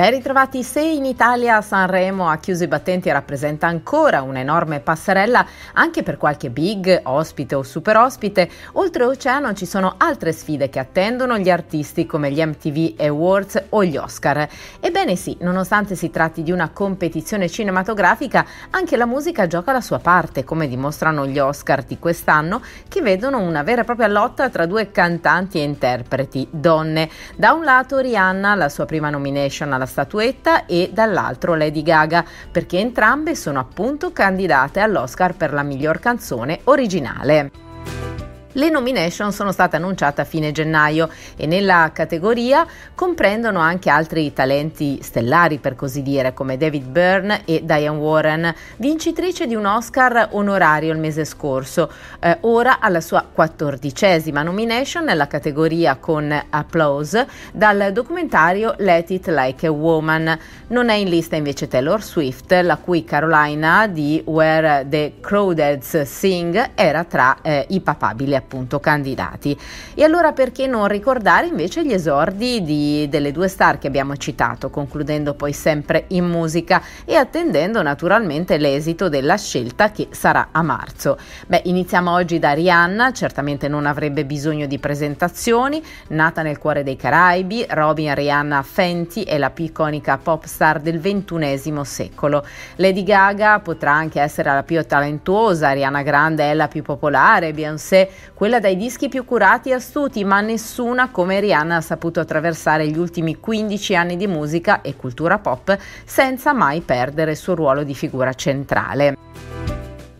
Ben ritrovati, se in Italia Sanremo ha chiuso i battenti e rappresenta ancora un'enorme passerella anche per qualche big, ospite o super ospite, oltre oceano ci sono altre sfide che attendono gli artisti come gli MTV Awards o gli Oscar. Ebbene sì, nonostante si tratti di una competizione cinematografica, anche la musica gioca la sua parte, come dimostrano gli Oscar di quest'anno, che vedono una vera e propria lotta tra due cantanti e interpreti, donne. Da un lato Rihanna, la sua prima nomination alla statuetta e dall'altro Lady Gaga, perché entrambe sono appunto candidate all'Oscar per la miglior canzone originale. Le nomination sono state annunciate a fine gennaio e nella categoria comprendono anche altri talenti stellari, per così dire, come David Byrne e Diane Warren, vincitrice di un Oscar onorario il mese scorso, eh, ora alla sua quattordicesima nomination nella categoria con Applause dal documentario Let It Like a Woman. Non è in lista invece Taylor Swift, la cui Carolina di Where the Crowdeds Sing era tra eh, i papabili appunto candidati. E allora perché non ricordare invece gli esordi di, delle due star che abbiamo citato, concludendo poi sempre in musica e attendendo naturalmente l'esito della scelta che sarà a marzo. Beh, iniziamo oggi da Rihanna, certamente non avrebbe bisogno di presentazioni, nata nel cuore dei Caraibi, Robin Rihanna Fenty è la più iconica pop star del ventunesimo secolo. Lady Gaga potrà anche essere la più talentuosa, Rihanna Grande è la più popolare, Beyoncé quella dai dischi più curati e astuti, ma nessuna come Rihanna ha saputo attraversare gli ultimi 15 anni di musica e cultura pop senza mai perdere il suo ruolo di figura centrale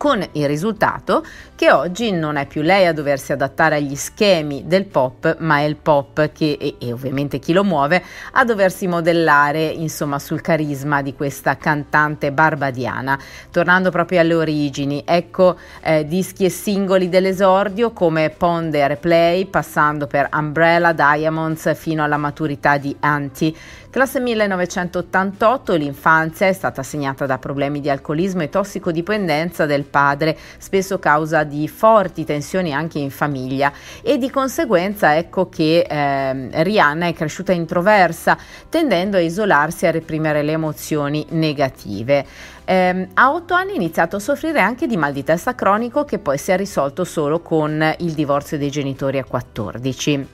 con il risultato che oggi non è più lei a doversi adattare agli schemi del pop, ma è il pop che, e, e ovviamente chi lo muove, a doversi modellare insomma sul carisma di questa cantante barbadiana. Tornando proprio alle origini, ecco eh, dischi e singoli dell'esordio come Ponder Play, passando per Umbrella, Diamonds fino alla maturità di Anti. Classe 1988, l'infanzia è stata segnata da problemi di alcolismo e tossicodipendenza del padre, spesso causa di forti tensioni anche in famiglia e di conseguenza ecco che eh, Rihanna è cresciuta introversa, tendendo a isolarsi e a reprimere le emozioni negative. Eh, a otto anni ha iniziato a soffrire anche di mal di testa cronico che poi si è risolto solo con il divorzio dei genitori a 14.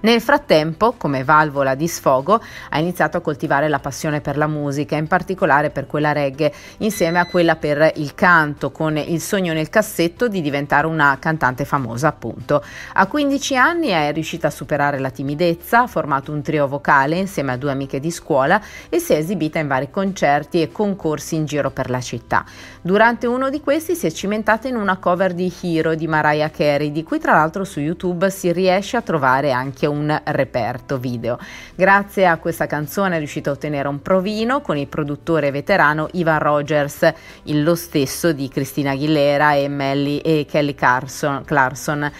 Nel frattempo, come valvola di sfogo, ha iniziato a coltivare la passione per la musica, in particolare per quella reggae, insieme a quella per il canto, con il sogno nel cassetto di diventare una cantante famosa, appunto. A 15 anni è riuscita a superare la timidezza, ha formato un trio vocale insieme a due amiche di scuola e si è esibita in vari concerti e concorsi in giro per la città. Durante uno di questi si è cimentata in una cover di Hero di Mariah Carey, di cui tra l'altro su YouTube si riesce a trovare anche un reperto video. Grazie a questa canzone è riuscito a ottenere un provino con il produttore veterano Ivan Rogers, lo stesso di Cristina Aguilera e, Melly, e Kelly Carson, Clarkson.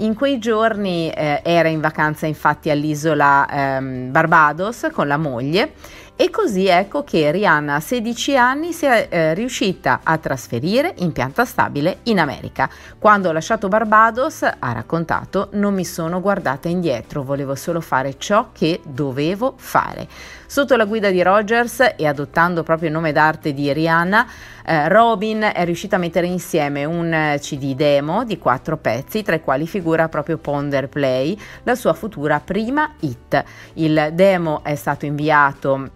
In quei giorni eh, era in vacanza infatti all'isola ehm, Barbados con la moglie e così ecco che Rihanna a 16 anni si è eh, riuscita a trasferire in pianta stabile in America. Quando ho lasciato Barbados, ha raccontato, non mi sono guardata indietro, volevo solo fare ciò che dovevo fare. Sotto la guida di Rogers e adottando proprio il nome d'arte di Rihanna, eh, Robin è riuscito a mettere insieme un eh, CD demo di quattro pezzi, tra i quali figura proprio Ponder Play, la sua futura prima hit. Il demo è stato inviato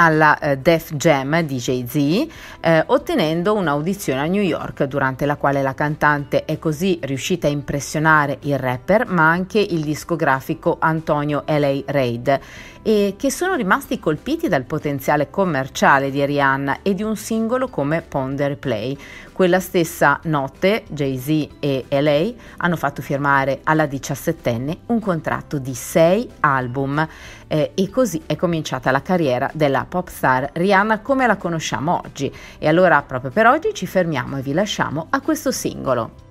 alla eh, Def Jam di Jay-Z, eh, ottenendo un'audizione a New York durante la quale la cantante è così riuscita a impressionare il rapper ma anche il discografico Antonio L.A. Reid e che sono rimasti colpiti dal potenziale commerciale di Rihanna e di un singolo come Ponder Play, quella stessa notte Jay-Z e LA hanno fatto firmare alla 17enne un contratto di sei album eh, e così è cominciata la carriera della pop star Rihanna come la conosciamo oggi. E allora proprio per oggi ci fermiamo e vi lasciamo a questo singolo.